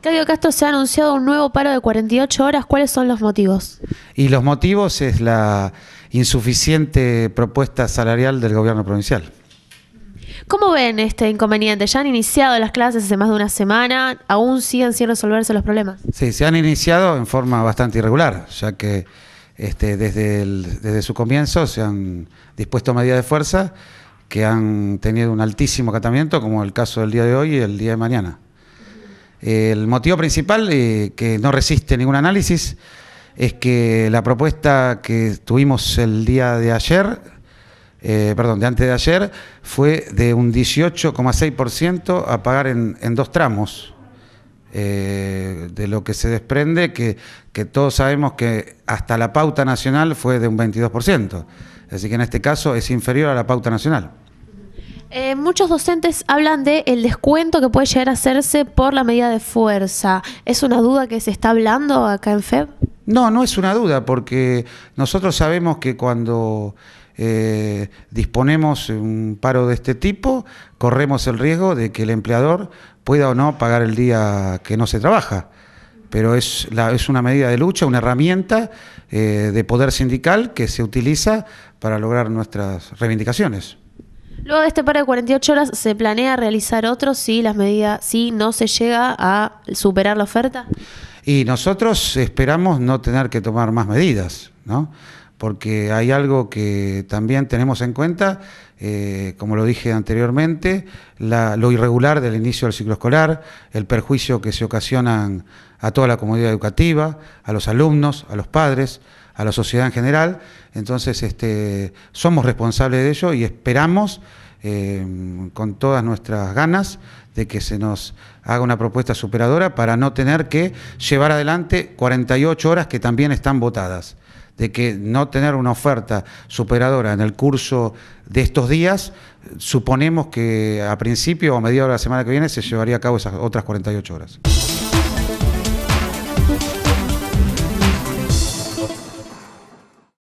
Claudio Castro se ha anunciado un nuevo paro de 48 horas. ¿Cuáles son los motivos? Y los motivos es la insuficiente propuesta salarial del gobierno provincial. ¿Cómo ven este inconveniente? Ya han iniciado las clases hace más de una semana, aún siguen sin resolverse los problemas. Sí, se han iniciado en forma bastante irregular, ya que este, desde, desde su comienzo se han dispuesto medidas de fuerza que han tenido un altísimo acatamiento, como el caso del día de hoy y el día de mañana. El motivo principal, eh, que no resiste ningún análisis, es que la propuesta que tuvimos el día de ayer, eh, perdón, de antes de ayer, fue de un 18,6% a pagar en, dos tramos. Eh, de lo que se desprende, que, que todos sabemos que hasta la pauta nacional fue de un 22%. Así que en este caso es inferior a la pauta nacional. Eh, muchos docentes hablan de el descuento que puede llegar a hacerse por la medida de fuerza. ¿Es una duda que se está hablando acá en FEB? No, no es una duda, porque nosotros sabemos que cuando eh, disponemos un paro de este tipo, corremos el riesgo de que el empleador pueda o no pagar el día que no se trabaja. Pero es, una medida de lucha, una herramienta eh, de poder sindical que se utiliza para lograr nuestras reivindicaciones. Luego de este par de 48 horas, ¿se planea realizar otro si las medidas, no se llega a superar la oferta? Y nosotros esperamos no tener que tomar más medidas, ¿no? Porque hay algo que también tenemos en cuenta, eh, como lo dije anteriormente, lo irregular del inicio del ciclo escolar, el perjuicio que se ocasiona a toda la comunidad educativa, a los alumnos, a los padres a la sociedad en general. Entonces, este, somos responsables de ello y esperamos eh, con todas nuestras ganas de que se nos haga una propuesta superadora para no tener que llevar adelante 48 horas que también están votadas de que no tener una oferta superadora en el curso de estos días, suponemos que a principio o a mediados de la semana que viene se llevaría a cabo esas otras 48 horas.